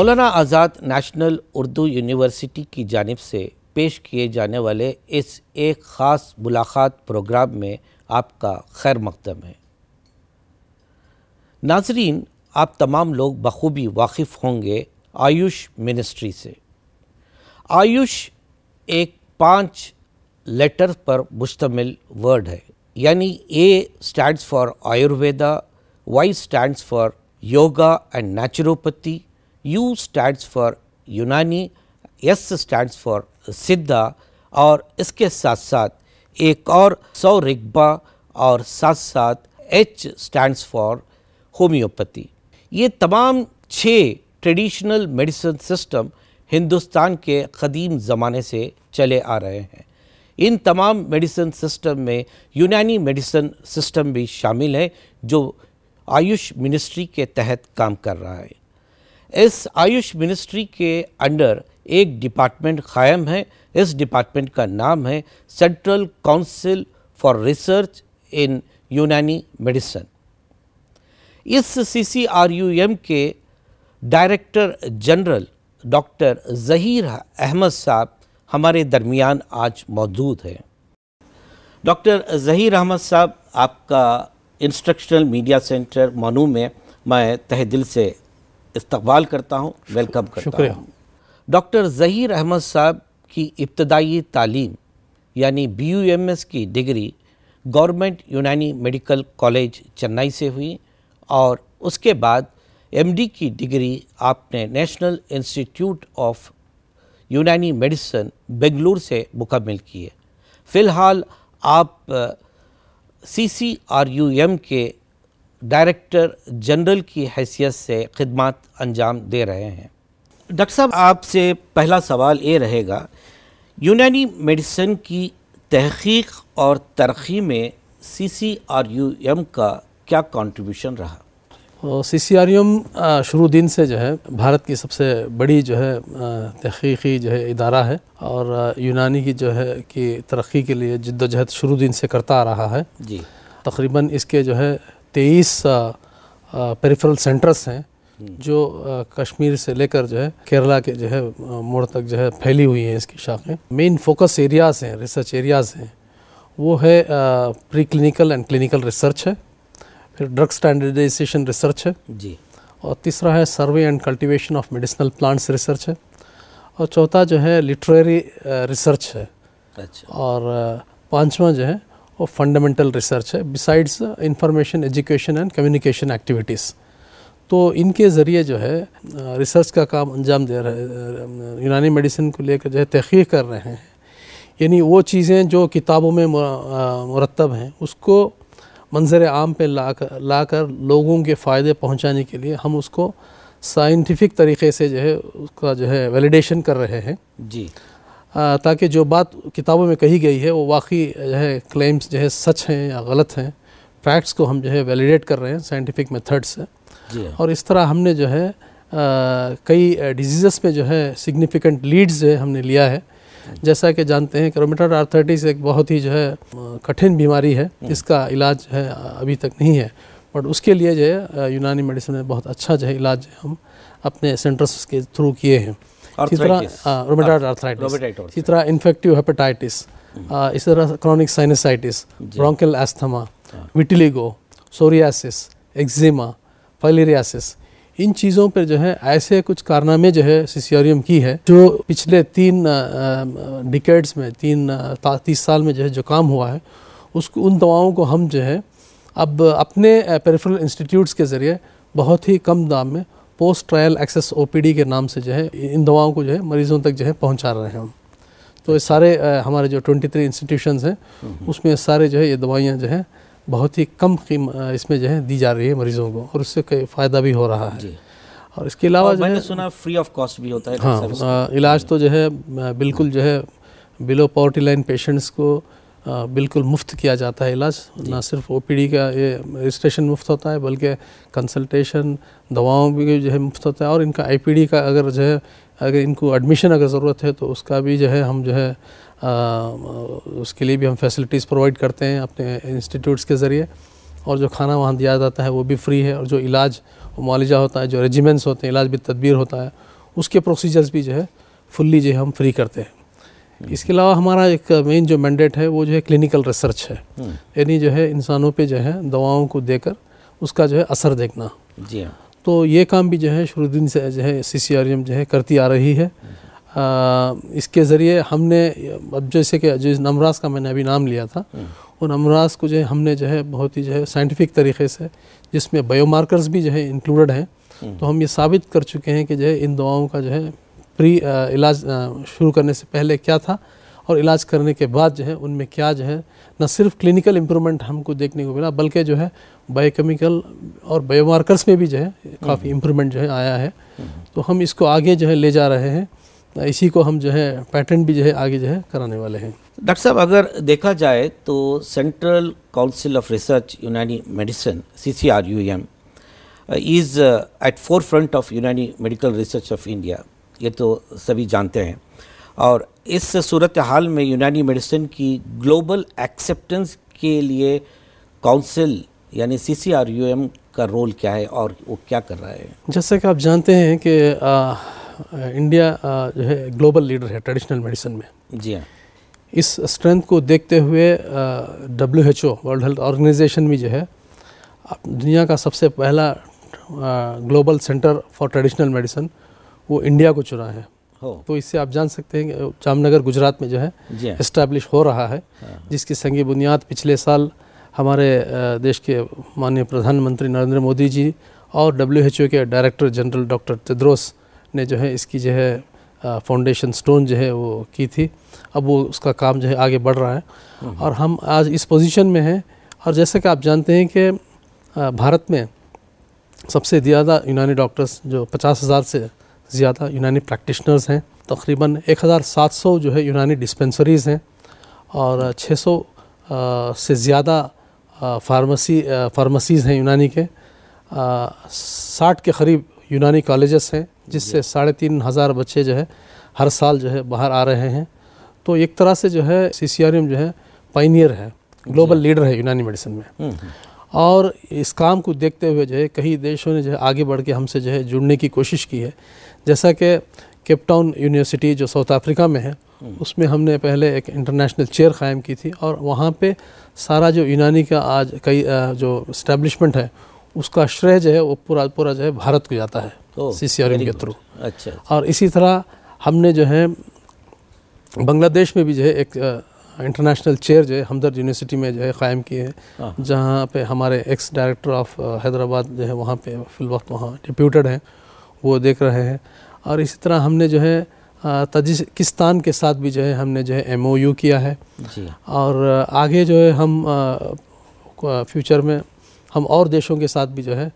मौलाना Azad national Urdu university की जानब से पेश किए जाने वाले इस एक ख़ास मुलाकात प्रोग्राम में आपका खैर मकदम है नाजरीन आप तमाम लोग बखूबी वाकिफ़ होंगे आयुष मिनिस्ट्री से आयुष एक पाँच लेटर पर मुश्तमिल वर्ड है यानी A stands for Ayurveda Y stands for yoga and naturopathy U stands for Unani, S stands for Siddha और इसके साथ साथ एक और सौ रिग्बा और साथ साथ H stands for होम्योपैथी ये तमाम छः ट्रेडिशनल मेडिसिन सिस्टम हिंदुस्तान के कदीम ज़माने से चले आ रहे हैं इन तमाम मेडिसिन सिस्टम में यूनानी मेडिसिन सिस्टम भी शामिल है जो आयुष मिनिस्ट्री के तहत काम कर रहा है इस आयुष मिनिस्ट्री के अंडर एक डिपार्टमेंट कायम है इस डिपार्टमेंट का नाम है central council for research in Unani medicine इस सीसीआरयूएम के director general doctor Zaheer Ahmad साहब हमारे दरमियान आज मौजूद हैं डॉक्टर जहीर अहमद साहब आपका इंस्ट्रक्शनल मीडिया सेंटर मनु में मैं तहे दिल से इस्तबाल करता हूँ वेलकम करता हूँ डॉक्टर ज़हीर अहमद साहब की इब्तदाई तालीम यानी बी यू एम एस की degree government Unani medical college Chennai से हुई और उसके बाद एम डी की डिग्री आपने national institute of Unani medicine Bengaluru से मुकम्मल की है फ़िलहाल आप C C R U M के डायरेक्टर जनरल की हैसियत से खदमात अंजाम दे रहे हैं डॉक्टर साहब आपसे पहला सवाल ये रहेगा यूनानी मेडिसिन की तहकीक और तरक्की में C C R U M का क्या कंट्रीब्यूशन रहा C C R U M शुरू दिन से जो है भारत की सबसे बड़ी जो है तहकीकी जो है इदारा है और यूनानी की जो है कि तरक्की के लिए जद्दोजहद शुरू दिन से करता आ रहा है जी तकरीबन इसके जो है तेईस पेरिफेरल सेंटर्स हैं हम्म। जो कश्मीर से लेकर जो है केरला के जो है मोड़ तक जो है फैली हुई हैं इसकी शाखें मेन फोकस एरियाज़ हैं रिसर्च एरियाज़ हैं वो है pre clinical and clinical research है फिर ड्रग स्टैंडर्डाइजेशन रिसर्च है जी और तीसरा है survey and cultivation of medicinal plants research है और चौथा जो है लिटरेरी रिसर्च है अच्छा और पांचवा जो है of fundamental research है besides uh, information education and communication activities तो इनके ज़रिए जो है रिसर्च uh, का काम अंजाम दे रहे हैं uh, यूनानी मेडिसिन को लेकर जो है तहकीक कर रहे हैं यानी वो चीज़ें जो किताबों में मुरतब हैं उसको मंजर आम पे ला कर ला कर लोगों के फ़ायदे पहुंचाने के लिए हम उसको साइंटिफिक तरीके से जो है उसका जो है वैलिडेशन कर रहे हैं जी ताकि जो बात किताबों में कही गई है वो वाकई जो है क्लेम्स जो है सच हैं या गलत हैं फैक्ट्स को हम जो है वैलिडेट कर रहे हैं साइंटिफिक मेथड से और इस तरह हमने जो है कई डिजीज़ में जो है सिग्निफिकेंट लीड्स जो है हमने लिया है जैसा कि जानते हैं क्रोमेटर आर्थराइटिस एक बहुत ही जो है कठिन बीमारी है इसका इलाज है अभी तक नहीं है बट उसके लिए जो है यूनानी मेडिसिन में बहुत अच्छा जो है इलाज हम अपने सेंटर्स के थ्रू किए हैं Uh, mm-hmm. uh, इसी तरह इसी तरह इन्फेक्टिव हेपेटाइटिस इस तरह chronic sinusitis bronchial asthma vitiligo psoriasis eczema filariasis इन चीज़ों पर जो है ऐसे कुछ कारनामे जो है सिसियोरियम की है जो पिछले तीन डिकेट्स में तीन तीस साल में जो है जो काम हुआ है उसको उन दवाओं को हम जो है अब अपने पेरिफेरल इंस्टीट्यूट्स के ज़रिए बहुत ही कम दाम में पोस्ट ट्रायल एक्सेस ओपीडी के नाम से जो है इन दवाओं को जो है मरीजों तक जो है पहुँचा रहे हैं हम तो ये सारे हमारे जो 23 इंस्टीट्यूशन हैं हम्म। उसमें सारे जो है ये दवाइयाँ जो है बहुत ही कम इसमें जो है दी जा रही है मरीजों को और उससे कई फ़ायदा भी हो रहा है और इसके अलावा जो है सुना फ्री ऑफ कॉस्ट भी होता है हाँ इलाज तो जो है बिल्कुल जो है बिलो पॉवर्टी लाइन पेशेंट्स को बिल्कुल मुफ्त किया जाता है इलाज ना सिर्फ डी का ये रजिस्ट्रेशन मुफ्त होता है बल्कि कंसल्टेशन दवाओं भी जो है मुफ्त होता है और इनका आईपीडी का अगर जो है अगर इनको एडमिशन अगर ज़रूरत है तो उसका भी जो है हम जो है आ, उसके लिए भी हम फैसिलिटीज़ प्रोवाइड करते हैं अपने इंस्टीट्यूट्स के ज़रिए और जो खाना वहाँ दिया जाता है वो भी फ्री है और जो इलाज मुआलजा होता है जो रेजिमेंट्स होते हैं इलाज भी तदबीर होता है उसके प्रोसीजर्स भी जो है फुल्ली जो है हम फ्री करते हैं इसके अलावा हमारा एक मेन जो मैंडेट है वो जो है क्लिनिकल रिसर्च है यानी जो है इंसानों पे जो है दवाओं को देकर उसका जो है असर देखना जी तो ये काम भी जो है शुरू दिन से जो है सी सी आर एम जो है करती आ रही है आ, इसके ज़रिए हमने अब जैसे कि जिस नमराज का मैंने अभी नाम लिया था उन अमराज को जो है हमने जो है बहुत ही जो है साइंटिफिक तरीके से जिसमें बायोमार्कर्स भी जो है इंक्लूडेड हैं तो हम ये साबित कर चुके हैं कि जो है इन दवाओं का जो है प्री इलाज शुरू करने से पहले क्या था और इलाज करने के बाद जो है उनमें क्या जो है न सिर्फ क्लिनिकल इम्प्रूवमेंट हमको देखने को मिला बल्कि जो है बायोकेमिकल और बायोमार्कर्स में भी जो है काफ़ी हम्म। इम्प्रूवमेंट जो है आया है हम्म। तो हम इसको आगे जो है ले जा रहे हैं इसी को हम जो है पैटर्न भी जो है आगे जो है कराने वाले हैं डॉक्टर साहब अगर देखा जाए तो central council of research Unani medicine C C R U M is at forefront of Unani medical research of India ये तो सभी जानते हैं और इस सूरत हाल में यूनानी मेडिसिन की ग्लोबल एक्सेप्टेंस के लिए काउंसिल यानी C C R U M का रोल क्या है और वो क्या कर रहा है जैसा कि आप जानते हैं कि इंडिया जो है ग्लोबल लीडर है ट्रेडिशनल मेडिसिन में जी हाँ इस स्ट्रेंथ को देखते हुए W H O world health organization भी जो है दुनिया का सबसे पहला global centre for traditional medicine वो इंडिया को चुना है तो इससे आप जान सकते हैं कि जामनगर गुजरात में जो है इस्टेब्लिश हाँ। हो रहा है हाँ, हाँ। जिसकी संगी बुनियाद पिछले साल हमारे देश के माननीय प्रधानमंत्री नरेंद्र मोदी जी और डब्ल्यू के डायरेक्टर जनरल डॉक्टर तेद्रोस ने जो है इसकी जो है फाउंडेशन स्टोन जो है वो की थी अब वो उसका काम जो है आगे बढ़ रहा है हम्म। और हम आज इस पोजीशन में हैं और जैसे कि आप जानते हैं कि भारत में सबसे ज़्यादा यूनानी डॉक्टर्स जो पचास हज़ार से ज़्यादा यूनानी प्रैक्टिशनर्स हैं तकरीबन 1700 जो है यूनानी डिस्पेंसरीज़ हैं और 600 से ज़्यादा फार्मेसी फार्मेसीज़ हैं यूनानी के साठ के करीब यूनानी कॉलेजेस हैं जिससे साढ़े तीन हज़ार बच्चे जो है हर साल जो है बाहर आ रहे हैं तो एक तरह से जो है सी जो है पाइनियर है ग्लोबल लीडर है यूनानी मेडिसिन में हम्म, हम्म। और इस काम को देखते हुए जो है कई देशों ने जो है आगे बढ़ के हमसे जो है जुड़ने की कोशिश की है जैसा कि केप टाउन यूनिवर्सिटी जो साउथ अफ्रीका में है हम्म। उसमें हमने पहले एक इंटरनेशनल चेयर क़ायम की थी और वहाँ पे सारा जो यूनानी का आज कई जो इस्टेब्लिशमेंट है उसका श्रेय जो है वो पूरा पूरा जो है भारत को जाता है सी सी आर एम के थ्रू अच्छा, अच्छा और इसी तरह हमने जो है बांग्लादेश में भी जो है एक इंटरनेशनल चेयर जो है हमदर्द यूनिवर्सिटी में जो है क़ायम की है हाँ। जहाँ पे हमारे एक्स डायरेक्टर ऑफ हैदराबाद जो है वहाँ पे फिल वक्त वहाँ डिप्यूटेड हैं वो देख रहे हैं और इसी तरह हमने जो है तजिकिस्तान के साथ भी जो है हमने जो है एम किया है और आगे जो है हम फ्यूचर में हम और देशों के साथ भी जो है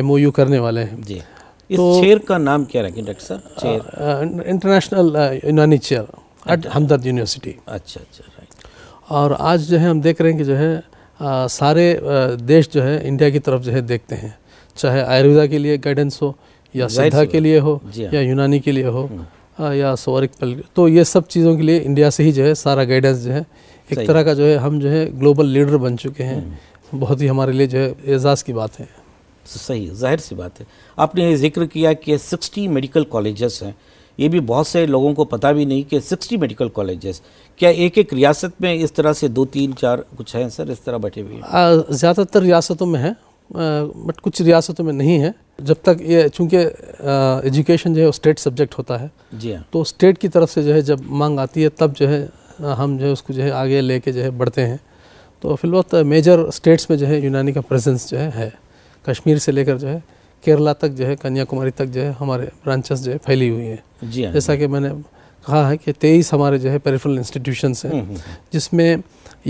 एम करने वाले हैं जी इस तो, चेयर का नाम क्या रखें डॉक्टर साहब इंटरनेशनल यूनानी चेयर एट हमदर्द यूनिवर्सिटी अच्छा अच्छा और आज जो है हम देख रहे हैं कि जो है आ, सारे देश जो है इंडिया की तरफ जो है देखते हैं चाहे आयुर्वेदा के लिए गाइडेंस हो या सिद्धा के लिए हो हाँ. या यूनानी के लिए हो हम्म. या सौरिक पल तो ये सब चीज़ों के लिए इंडिया से ही जो है सारा गाइडेंस जो है एक तरह का जो है हम जो है ग्लोबल लीडर बन चुके हैं हम्म. बहुत ही हमारे लिए जो है एजाज़ की बात है सही जाहिर सी बात है आपने ये जिक्र किया कि सिक्सटी मेडिकल कॉलेजेस हैं ये भी बहुत से लोगों को पता भी नहीं कि सिक्सटी मेडिकल कॉलेजेस क्या एक एक रियासत में इस तरह से दो तीन चार कुछ हैं सर इस तरह बैठे हुए ज़्यादातर रियासतों में हैं बट कुछ रियासतों में नहीं है जब तक ये चूँकि एजुकेशन जो है स्टेट सब्जेक्ट होता है जी हाँ तो स्टेट की तरफ से जो है जब मांग आती है तब जो है हम जो है उसको जो है आगे लेके जो है बढ़ते हैं तो फिलहाल मेजर स्टेट्स में जो है यूनानी का प्रेजेंस जो है, है कश्मीर से लेकर जो है केरला तक जो है कन्याकुमारी तक जो है हमारे ब्रांचेस जो है फैली हुई हैं जी जैसा कि मैंने कहा है कि तेईस हमारे जो है पेरिफल इंस्टीट्यूशंस हैं जिसमें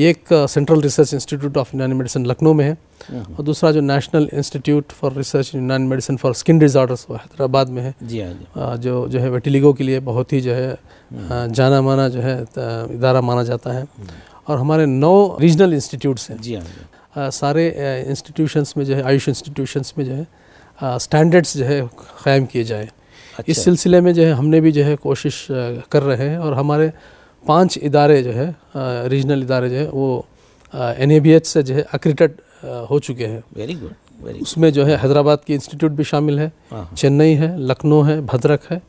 एक central research institute of Unani medicine Lucknow में है हम्म। और दूसरा जो national institute for research Unani medicine for skin disorders वो हैदराबाद में है जी हाँ जो जो है वेटिलिगो के लिए बहुत ही जो है हम्म। जाना माना जो है इदारा माना जाता है हम्म। और हमारे नौ रीजनल इंस्टीट्यूट्स हैं जी हाँ सारे इंस्टीट्यूशंस में जो है आयुष इंस्टीट्यूशंस में जो है स्टैंडर्ड्स जो है क़ायम किए जाए अच्छा। इस सिलसिले में जो है हमने भी जो है कोशिश कर रहे हैं और हमारे पांच इदारे जो है रीजनल इदारे जो है वो एन से जो है अक्रिटेड हो चुके हैं वेरी गुड उसमें जो है हैदराबाद की इंस्टीट्यूट भी शामिल है हाँ, हाँ। चेन्नई है लखनऊ है भद्रक है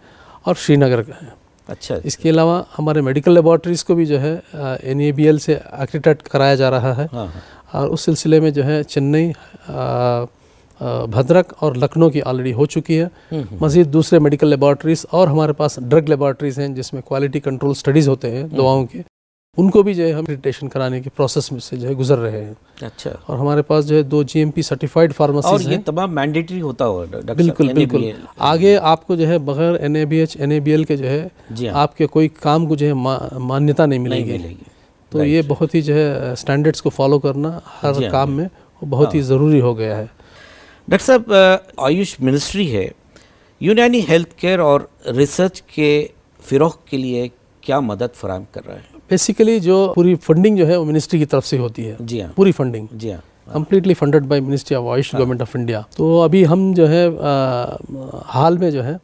और श्रीनगर का है अच्छा, अच्छा इसके अलावा हमारे मेडिकल लेबॉरटरीज़ को भी जो है एन से अक्रिटेड कराया जा रहा है हाँ, और उस सिलसिले में जो है चेन्नई भद्रक और लखनऊ की ऑलरेडी हो चुकी है हम्म, हम्म, मजीद हम्म। दूसरे मेडिकल लेबॉर्टरीज और हमारे पास ड्रग लेबॉर्टरीज हैं जिसमें क्वालिटी कंट्रोल स्टडीज़ होते हैं दवाओं के उनको भी जो है हम रिटेशन कराने के प्रोसेस में से जो है गुजर रहे हैं अच्छा और हमारे पास जो है दो जीएमपी सर्टिफाइड पी और ये तमाम मैंडेटरी होता हो बिल्कुल बिल्कुल आगे आपको जो है बगैर N A B H N A B L के जो है हाँ। आपके कोई काम को जो है मान्यता नहीं मिलेगी तो ये बहुत ही जो है स्टैंडर्ड्स को फॉलो करना हर हाँ, काम में बहुत ही हाँ। ज़रूरी हो गया है डॉक्टर साहब आयुष मिनिस्ट्री है यूनानी हेल्थ केयर और रिसर्च के फ़िरोग के लिए क्या मदद फराम कर रहा है बेसिकली जो पूरी फंडिंग जो है वो मिनिस्ट्री की तरफ से होती है जी हाँ पूरी फंडिंग जी हाँ completely funded by ministry of AYUSH government of India तो अभी हम जो है आ, हाल में जो है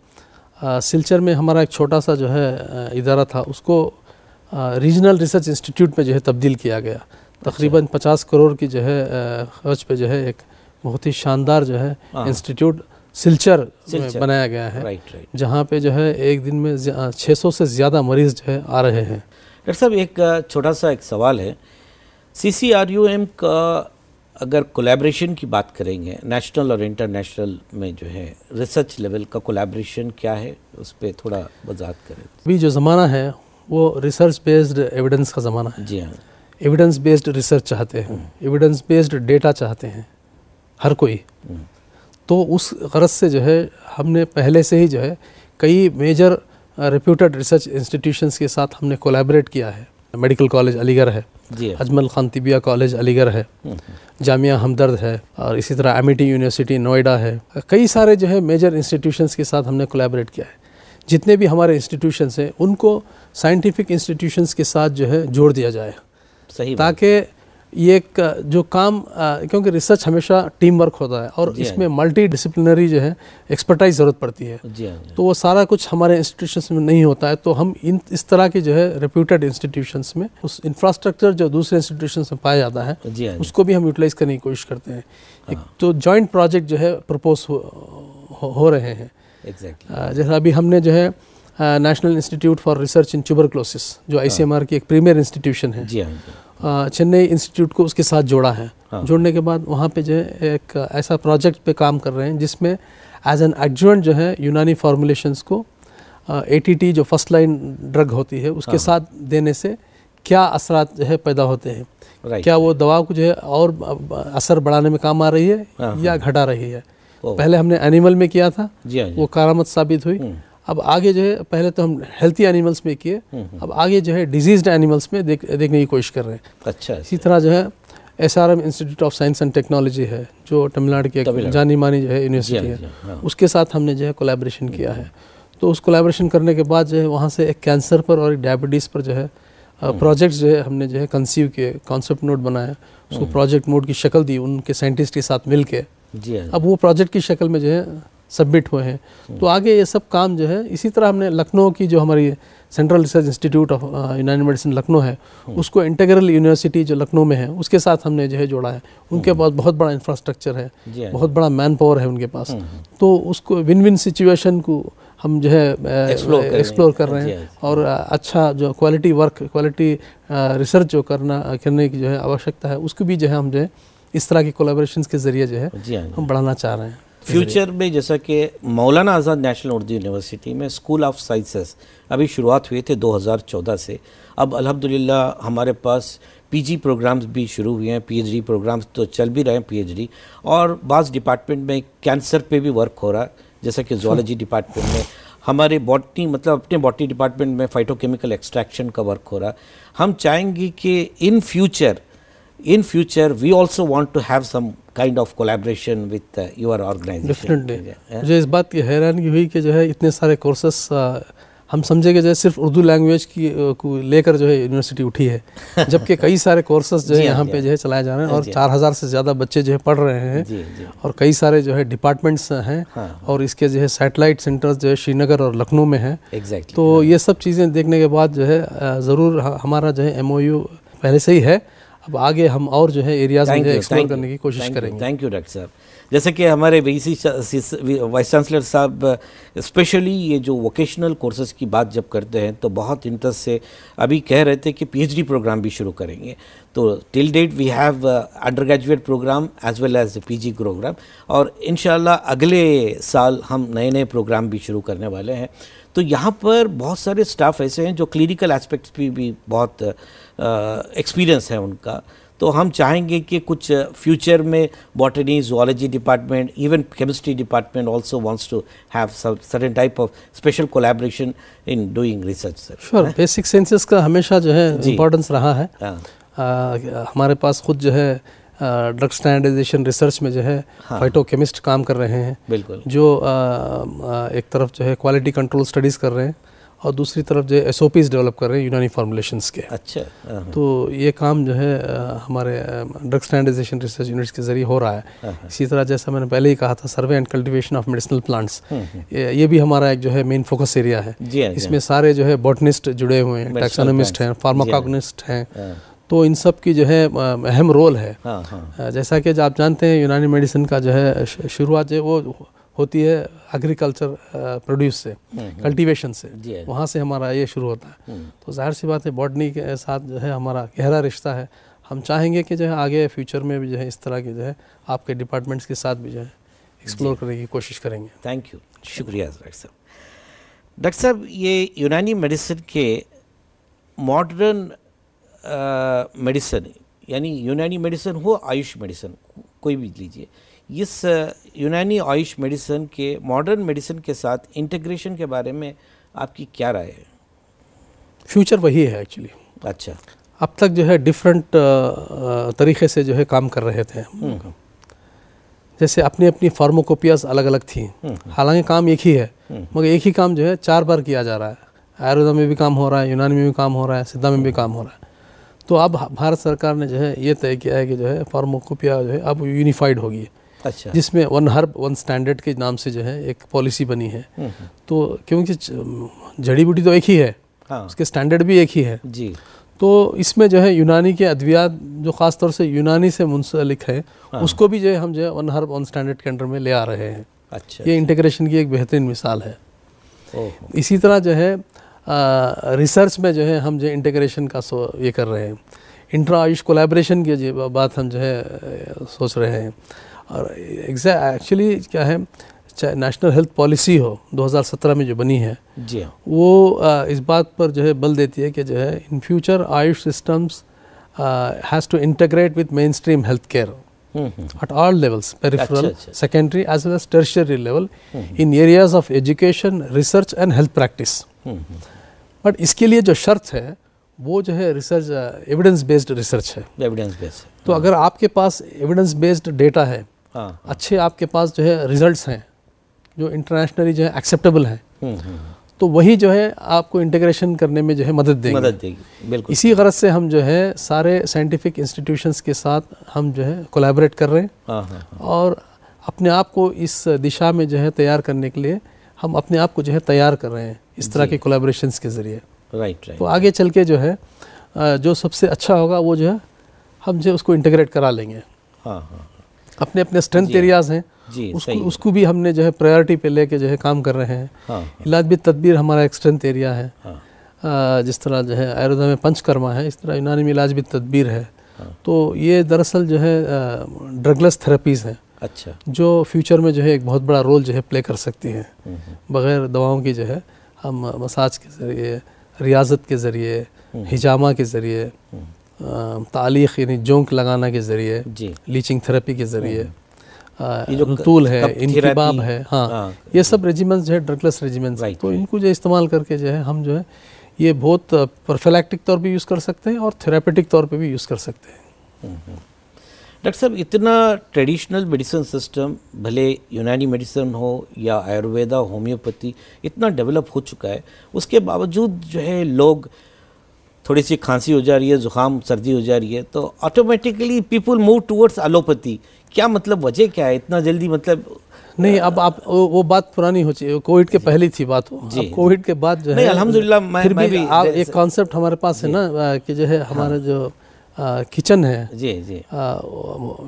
आ, सिलचर में हमारा एक छोटा सा जो है इदारा था उसको रीजनल रिसर्च इंस्टीट्यूट में जो है तब्दील किया गया अच्छा। तकरीबन पचास करोड़ की जो है खर्च पे जो है एक बहुत ही शानदार जो है हाँ। इंस्टीट्यूट सिलचर, बनाया गया है राइट राइट जहाँ पे जो है एक दिन में 600 हाँ, से ज़्यादा मरीज जो है आ रहे हैं डॉक्टर साहब एक छोटा सा एक सवाल है सी का अगर कोलेब्रेशन की बात करेंगे नेशनल और इंटरनेशनल में जो है रिसर्च लेवल का कोलेब्रेशन क्या है उस पर थोड़ा वजात करें अभी जो ज़माना है वो रिसर्च बेस्ड एविडेंस का ज़माना है जी हाँ एविडेंस बेस्ड रिसर्च चाहते हैं एविडेंस बेस्ड डेटा चाहते हैं हर कोई तो उस गरज से जो है हमने पहले से ही जो है कई मेजर रिप्यूटेड रिसर्च इंस्टीट्यूशंस के साथ हमने कोलैबोरेट किया है मेडिकल कॉलेज अलीगढ़ है अजमल खान तिबिया कॉलेज अलीगढ़ है जामिया हमदर्द है और इसी तरह एम यूनिवर्सिटी e नोएडा है कई सारे जो है मेजर इंस्टीट्यूशंस के साथ हमने कोलैबोरेट किया है जितने भी हमारे इंस्टीट्यूशंस हैं उनको साइंटिफिक इंस्टीट्यूशंस के साथ जो है जोड़ दिया जाए सही ताकि ये एक जो काम क्योंकि रिसर्च हमेशा टीम वर्क होता है और हाँ इसमें मल्टी डिसिप्लिनरी जो है एक्सपर्टाइज ज़रूरत पड़ती है हाँ तो वो सारा कुछ हमारे इंस्टीट्यूशन में नहीं होता है तो हम इन इस तरह के जो है रिप्यूटेड इंस्टीट्यूशंस में उस इंफ्रास्ट्रक्चर जो दूसरे इंस्टीट्यूशन में पाया जाता है हाँ उसको भी हम यूटिलाइज करने की कोशिश करते हैं एक तो जॉइंट प्रोजेक्ट जो है प्रपोज हो, हो, हो रहे हैं जैसा अभी हमने जो है national institute for research in tuberculosis जो आई की एक प्रीमियर इंस्टीट्यूशन है जी चेन्नई इंस्टीट्यूट को उसके साथ जोड़ा है हाँ। जोड़ने के बाद वहाँ पे जो है एक ऐसा प्रोजेक्ट पे काम कर रहे हैं जिसमें एज एन एडजुएंट जो है यूनानी फार्मूलेशंस को ए टी जो फर्स्ट लाइन ड्रग होती है उसके हाँ। साथ देने से क्या असरा जो है पैदा होते हैं क्या वो दवा को जो है और असर बढ़ाने में काम आ रही है हाँ।, हाँ। या घटा रही है पहले हमने एनिमल में किया था हाँ, वो हाँ। कारामत साबित हुई हम्म। अब आगे जो है पहले तो हम हेल्थी एनिमल्स में किए हम्म, हम्म। अब आगे जो है डिजीज एनिमल्स में देख देखने की कोशिश कर रहे हैं अच्छा इसी अच्छा। तरह जो है S R M institute of science and technology है जो तमिलनाडु की एक जानी मानी जो है यूनिवर्सिटी हाँ, है हाँ, हाँ। उसके साथ हमने जो है कोलेब्रेशन किया हम्म, है तो उस कोलेब्रेशन करने के बाद जो है वहाँ से एक कैंसर पर और एक डायबिटीज़ पर जो है प्रोजेक्ट्स जो है हमने जो है कंसीव किए कॉन्सेप्ट नोट बनाया उसको प्रोजेक्ट मोड की शक्ल दी उनके साइंटिस्ट के साथ मिल के अब वो प्रोजेक्ट की शक्ल में जो है सबमिट हुए हैं तो आगे ये सब काम जो है इसी तरह हमने लखनऊ की जो हमारी central research institute of Unani medicine Lucknow है उसको इंटेग्रल यूनिवर्सिटी जो लखनऊ में है उसके साथ हमने जो है जोड़ा है उनके हम्म। पास बहुत बड़ा इंफ्रास्ट्रक्चर है हाँ। बहुत बड़ा मैन पावर है उनके पास हम्म। तो उसको विन विन सिचुएशन को हम जो है एक्सप्लोर uh, कर रहे हैं हाँ, हाँ। और uh, अच्छा जो क्वालिटी वर्क क्वालिटी रिसर्च जो करना uh, करने की जो है आवश्यकता है उसको भी जो है हम जो है इस तरह के कोलेब्रेशन के ज़रिए जो है हम बढ़ाना चाह रहे हैं फ्यूचर में जैसा कि मौलाना आज़ाद नेशनल उर्दू यूनिवर्सिटी में स्कूल ऑफ साइंसेस अभी शुरुआत हुए थे 2014 से अब अलहमदिल्ला हमारे पास पीजी प्रोग्राम्स भी शुरू हुए हैं पीएचडी प्रोग्राम्स तो चल भी रहे हैं पीएचडी और बाज़ डिपार्टमेंट में कैंसर पे भी वर्क हो रहा है जैसा कि जोलॉजी डिपार्टमेंट में हमारे बॉटनी मतलब अपने बॉटनी डिपार्टमेंट में फाइटोकेमिकल एक्सट्रैक्शन का वर्क हो रहा है हम चाहेंगे कि in future in future we also want to have some kind of collaboration with your organization definitely मुझे इस बात की hui हुई jo जो है इतने सारे कोर्सेस हम समझे कि जो है सिर्फ उर्दू लैंग्वेज की को लेकर जो है यूनिवर्सिटी उठी है जबकि कई सारे कोर्सेज जो है यहाँ पे जो है चलाए जा रहे हैं और चार हज़ार से ज़्यादा बच्चे जो है पढ़ रहे हैं जी, जी। और कई सारे जो है डिपार्टमेंट्स हैं हाँ। और इसके जो है सैटेलाइट सेंटर्स जो है श्रीनगर और लखनऊ में हैं exactly, तो हाँ। ये सब चीज़ें देखने के बाद जो है ज़रूर हमारा जो है एम पहले से ही है अब आगे हम और जो है एरियाज में एक्सप्लोर करने की कोशिश करेंगे थैंक यू डॉक्टर साहब जैसे कि हमारे वीसी वाइस चांसलर साहब स्पेशली ये जो वोकेशनल कोर्सेज की बात जब करते हैं तो बहुत इंटरेस्ट से अभी कह रहे थे कि पीएचडी प्रोग्राम भी शुरू करेंगे तो till date we have under graduate programme as well as PG programme और इन अगले साल हम नए नए प्रोग्राम भी शुरू करने वाले हैं तो यहाँ पर बहुत सारे स्टाफ ऐसे हैं जो क्लिनिकल एस्पेक्ट्स भी, भी बहुत एक्सपीरियंस है उनका तो हम चाहेंगे कि कुछ फ्यूचर में botany zoology department even chemistry department also wants to have certain type of special collaboration in doing research sir sure basic sciences का हमेशा जो है इम्पोर्टेंस रहा है आ, हाँ। आ, हमारे पास खुद जो है ड्रग स्टैंडर्डाइजेशन रिसर्च में जो है हाँ, फाइटोकेमिस्ट काम कर रहे हैं बिल्कुल जो आ, एक तरफ जो है क्वालिटी कंट्रोल स्टडीज़ कर रहे हैं और दूसरी तरफ जो है पीज डेवलप कर रहे हैं यूनानी फार्मोलेशन के अच्छा हाँ, हाँ। तो ये काम जो है हमारे ड्रग स्टैंडर्डाइजेशन रिसर्च यूनिट्स के ज़रिए हो रहा है हाँ, इसी तरह जैसा मैंने पहले ही कहा था survey and cultivation of medicinal plants ये भी हमारा एक जो है मेन फोकस एरिया है इसमें सारे जो है बॉटनिस्ट जुड़े हुए हैं टैक्सोनमिस्ट हैं फार्माकोगनिस्ट हैं तो इन सब की जो है अहम रोल है हाँ, हाँ। जैसा कि आप जानते हैं यूनानी मेडिसिन का जो है शुरुआत जो वो होती है एग्रीकल्चर प्रोड्यूस से कल्टीवेशन हम्म, हम्म। से हाँ। वहाँ से हमारा ये शुरू होता है हम्म। तो जाहिर सी बात है बॉडनी के साथ जो है हमारा गहरा रिश्ता है हम चाहेंगे कि जो है आगे फ्यूचर में भी जो है इस तरह के जो है आपके डिपार्टमेंट्स के साथ भी जो है एक्सप्लोर करने की कोशिश करेंगे थैंक यू शुक्रिया डॉक्टर साहब डॉक्टर साहब ये यूनानी मेडिसिन के मॉडर्न मेडिसन यानी यूनानी मेडिसन हो आयुष मेडिसन कोई भी लीजिए इस यूनानी आयुष मेडिसन के मॉडर्न मेडिसन के साथ इंटीग्रेशन के बारे में आपकी क्या राय है फ्यूचर वही है एक्चुअली अच्छा अब तक जो है डिफरेंट तरीके से जो है काम कर रहे थे हम्म। जैसे अपनी अपनी फार्मोकोपियाज अलग अलग थी हम्म, हम्म। हालांकि काम एक ही है मगर एक ही काम जो है चार बार किया जा रहा है आयुर्वेदा में भी काम हो रहा है यूनानी में भी काम हो रहा है सिद्धा में भी काम हो रहा है तो अब भारत सरकार ने जो है ये तय किया है कि जो है फार्मोकोपिया जो है अब यूनिफाइड होगी अच्छा जिसमें वन हर्ब वन स्टैंडर्ड के नाम से जो है एक पॉलिसी बनी है हम्म, हम्म। तो क्योंकि जड़ी बूटी तो एक ही है हाँ। उसके स्टैंडर्ड भी एक ही है जी तो इसमें जो है यूनानी के अद्वियात जो ख़ास तौर से यूनानी से मुंसलिक है हाँ। उसको भी जो है हम जो है वन हर्ब वन स्टैंडर्ड के अंडर में ले आ रहे हैं अच्छा ये इंटीग्रेशन अच्छा। की एक बेहतरीन मिसाल है इसी तरह जो है रिसर्च में जो है हम जो इंटीग्रेशन का सो ये कर रहे हैं इंट्रा आयुष कोलेब्रेशन की जो बात हम जो है सोच रहे हैं और एग्जैक्ट एक्चुअली क्या है चाहे नेशनल हेल्थ पॉलिसी हो 2017 में जो बनी है जी हाँ वो आ, इस बात पर जो है बल देती है कि जो है in future AYUSH systems has to integrate with main stream health care at all levels peripheral secondary as well as tertiary level in areas of education research and health practice but इसके लिए जो शर्त है वो जो है रिसर्च एविडेंस बेस्ड रिसर्च है evidence based तो अगर आपके पास एविडेंस बेस्ड डेटा है हाँ, अच्छे आपके पास जो है रिजल्ट्स हैं जो इंटरनेशनली जो है एक्सेप्टेबल हैं हम्म, हम्म, हम्म। तो वही जो है आपको इंटीग्रेशन करने में जो है मदद देगी मदद देगी बिल्कुल इसी गरज से हम जो है सारे साइंटिफिक इंस्टीट्यूशंस के साथ हम जो है कोलैबोरेट कर रहे हैं हाँ, हाँ, हाँ। और अपने आप को इस दिशा में जो है तैयार करने के लिए हम अपने आप को जो है तैयार कर रहे हैं इस तरह के कोलेब्रेशन के ज़रिए राइट राइट तो आगे चल के जो है जो सबसे अच्छा होगा वो जो है हम जो उसको इंटीग्रेट करा लेंगे हाँ हाँ, हाँ। अपने अपने स्ट्रेंथ एरियाज हैं जी उसको उसको भी हमने जो है प्रायोरिटी पे लेके जो है काम कर रहे हैं हाँ।, हाँ। इलाज भी तदबीर हमारा एक स्ट्रेंथ एरिया है हाँ। आ, जिस तरह जो है आयुर्वेदा में पंचकर्मा है इस तरह यूनानी में इलाज भी तदबीर है हाँ। तो ये दरअसल जो है ड्रगलेस थेरेपीज़ हैं अच्छा जो फ्यूचर में जो है एक बहुत बड़ा रोल जो है प्ले कर सकती है बग़ैर दवाओं की जो है हम मसाज के ज़रिए रियाजत के ज़रिए हम्म। हिजामा के ज़रिए हम्म। तालीख यानी जोंक लगाना के ज़रिए लीचिंग थेरेपी के ज़रिए तूल हम्म। है इनकबाब है हाँ।, हाँ, ये सब रेजिमेंट्स जो है ड्रगलेस रेजिमेंट्स तो इनको जो इस्तेमाल करके जो है हम जो है ये बहुत परफेलैक्टिक तौर पे यूज़ कर सकते हैं और थेरेपेटिक तौर पे भी यूज़ कर सकते हैं डॉक्टर साहब इतना ट्रेडिशनल मेडिसिन सिस्टम भले यूनानी मेडिसिन हो या आयुर्वेदा होम्योपैथी इतना डेवलप हो चुका है उसके बावजूद जो है लोग थोड़ी सी खांसी हो जा रही है ज़ुकाम सर्दी हो जा रही है तो automatically people move towards allopathy क्या मतलब वजह क्या है इतना जल्दी मतलब नहीं अब आप वो बात पुरानी हो चाहिए कोविड के पहले थी बात हो कोविड के बाद जो है अल्हम्दुलिल्लाह मैं, मैं भी, आप एक कॉन्सेप्ट हमारे पास है ना कि जो है हाँ। हमारा जो किचन है जी जी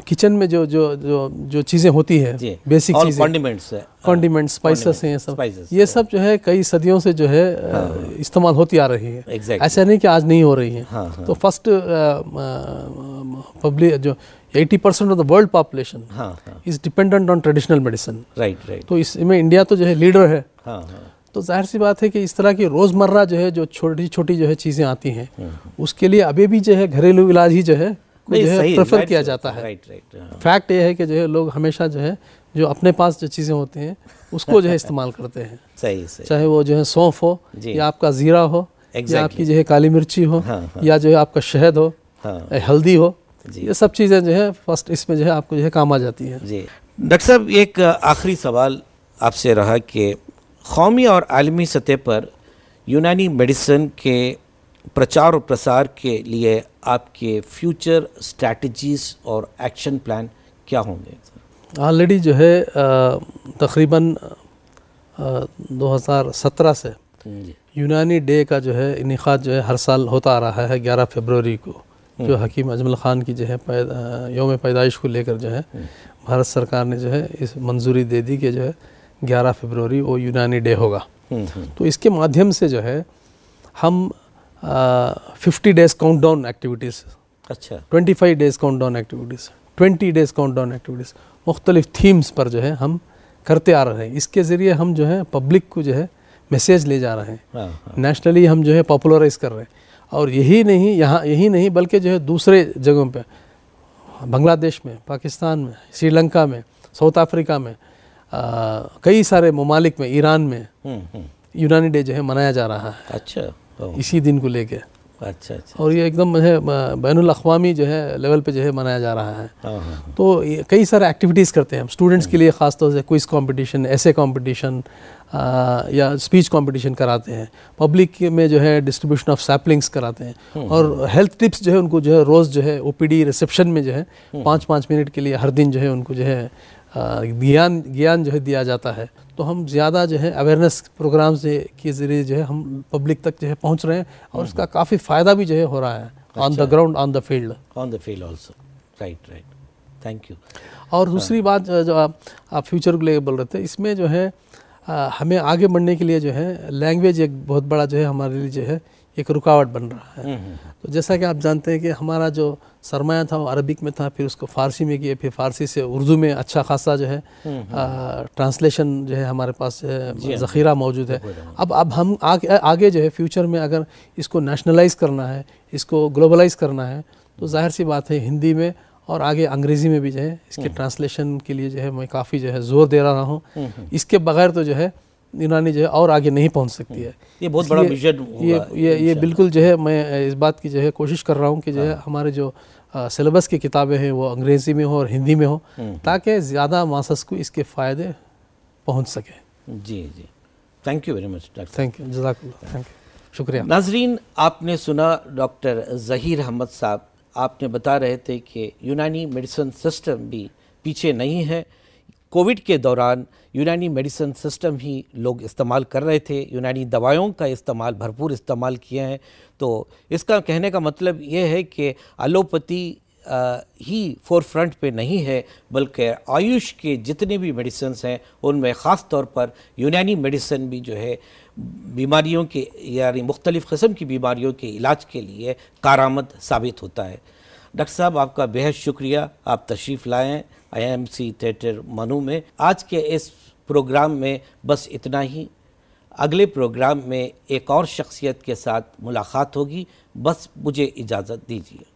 किचन में जो जो जो जो चीज़ें होती है बेसिक चीज़ें कॉन्डिमेंट्स है कॉन्डिमेंट स्पाइसेस हैं ये सब ये सब जो है कई सदियों से जो है हाँ, हाँ। इस्तेमाल होती आ रही है exactly. ऐसा नहीं कि आज नहीं हो रही है हाँ, हाँ. तो फर्स्ट पब्लिक जो 80 percent of the world population is dependent on traditional medicine right right तो इसमें इंडिया तो जो है लीडर है हाँ, हाँ. तो जाहिर सी बात है कि इस तरह की रोज़मर्रा जो है जो छोटी छोटी जो है चीज़ें आती हैं हाँ। उसके लिए अभी भी जो है घरेलू इलाज ही जो है जो है प्रेफर किया जाता है फैक्ट हाँ। ये है कि जो है लोग हमेशा जो है जो अपने पास जो चीज़ें होती हैं उसको जो है इस्तेमाल करते हैं सही सही चाहे वो जो है सौंफ हो या आपका ज़ीरा हो या आपकी जो है काली मिर्ची हो हाँ, या जो है आपका शहद हो हल्दी हो ये सब चीज़ें जो है फर्स्ट इसमें जो है आपको जो है काम आ जाती है जी डॉक्टर साहब एक आखिरी सवाल आपसे रहा कि कौमी और आलमी सतह पर यूनानी मेडिसन के प्रचार और प्रसार के लिए आपके फ्यूचर स्ट्रैटीज़ और एक्शन प्लान क्या होंगे ऑलरेडी जो है तकरीबन 2017 से यूनानी डे का जो है इनका जो है हर साल होता आ रहा है 11 फरवरी को जो हकीम अजमल ख़ान की जो है पैदा, योम पैदाइश को लेकर जो है भारत सरकार ने जो है इस मंजूरी दे दी कि जो है 11 फरवरी वो यूनानी डे होगा हम्म, हम्म। तो इसके माध्यम से जो है हम fifty days count down activities अच्छा twenty five days count down activities twenty days count down activities मुख्तलिफ थीम्स पर जो है हम करते आ रहे हैं इसके ज़रिए हम जो है पब्लिक को जो है मैसेज ले जा रहे हैं नेशनली हाँ, हाँ। हम जो है पॉपुलराइज कर रहे हैं और यही नहीं यहाँ यही नहीं बल्कि जो है दूसरे जगहों पर बांग्लादेश में पाकिस्तान में श्रीलंका में साउथ अफ्रीका में कई सारे ममालिक में ईरान में हम्म, हम्म। यूनानी डे जो है मनाया जा रहा है अच्छा इसी दिन को लेके अच्छा अच्छा और ये एकदम जो है बैन अवी जो है लेवल पे जो है मनाया जा रहा है हाँ, हाँ, हाँ। तो कई सारे एक्टिविटीज़ करते हैं हम स्टूडेंट्स के लिए ख़ास तौर से क्विज़ कंपटीशन ऐसे कंपटीशन या स्पीच कंपटीशन कराते हैं पब्लिक में जो है डिस्ट्रीब्यूशन ऑफ सैपलिंग्स कराते हैं हम्म, और हेल्थ टिप्स जो है उनको जो है रोज़ जो है ओ रिसेप्शन में जो है पाँच पाँच मिनट के लिए हर दिन जो है उनको जो है ज्ञान ज्ञान जो है दिया जाता है तो हम ज़्यादा जो है अवेयरनेस प्रोग्राम से के ज़रिए जो है हम पब्लिक तक जो है पहुँच रहे हैं और हम्म। उसका काफ़ी फ़ायदा भी जो है हो रहा है on the ground on the field on the field also right right thank you और दूसरी हाँ। बात जो आप, आप फ्यूचर को लेकर बोल रहे थे इसमें जो है हमें आगे बढ़ने के लिए जो है लैंग्वेज एक बहुत बड़ा जो है हमारे लिए जो है एक रुकावट बन रहा है हम्म, हम्म। तो जैसा कि आप जानते हैं कि हमारा जो सरमाया था वो अरबिक में था फिर उसको फारसी में किए फिर फारसी से उर्दू में अच्छा खासा जो है ट्रांसलेशन हम्म, जो है हमारे पास ज़ख़ीरा हाँ। मौजूद है अब अब हम आगे, आगे जो है फ्यूचर में अगर इसको नेशनलाइज करना है इसको ग्लोबलाइज करना है तो जाहिर सी बात है हिंदी में और आगे अंग्रेज़ी में भी जो है इसके ट्रांसलेशन के लिए जो है मैं काफ़ी जो है ज़ोर दे रहा हूँ इसके बगैर तो जो है यूनानी जो है और आगे नहीं पहुंच सकती है हम्म। ये बहुत बड़ा विजन ये ये ये बिल्कुल जो है मैं इस बात की जो है कोशिश कर रहा हूँ कि जो है हाँ। हमारे जो सिलेबस की किताबें हैं वो अंग्रेज़ी में हो और हिंदी में हो हम्म, हम्म। ताकि ज़्यादा मासस को इसके फ़ायदे पहुँच सकें जी जी thank you very much doctor thank you जजाक थैंक यू शुक्रिया नाजरीन आपने सुना डॉक्टर ज़हीर अहमद साहब आपने बता रहे थे कि यूनानी मेडिसिन सिस्टम भी पीछे नहीं है कोविड के दौरान यूनानी मेडिसिन सिस्टम ही लोग इस्तेमाल कर रहे थे यूनानी दवाओं का इस्तेमाल भरपूर इस्तेमाल किए हैं तो इसका कहने का मतलब ये है कि एलोपैथी ही फोर फ्रंट पर नहीं है बल्कि आयुष के जितने भी मेडिसिन हैं उनमें ख़ास तौर पर यूनानी मेडिसिन भी जो है बीमारियों के यानी मुख्तलिफ़ कस्म की बीमारियों के इलाज के लिए कारामद साबित होता है डॉक्टर साहब आपका बेहद शुक्रिया आप तशरीफ़ लाएँ आई एम सी थिएटर मनु में आज के इस प्रोग्राम में बस इतना ही अगले प्रोग्राम में एक और शख्सियत के साथ मुलाकात होगी बस मुझे इजाज़त दीजिए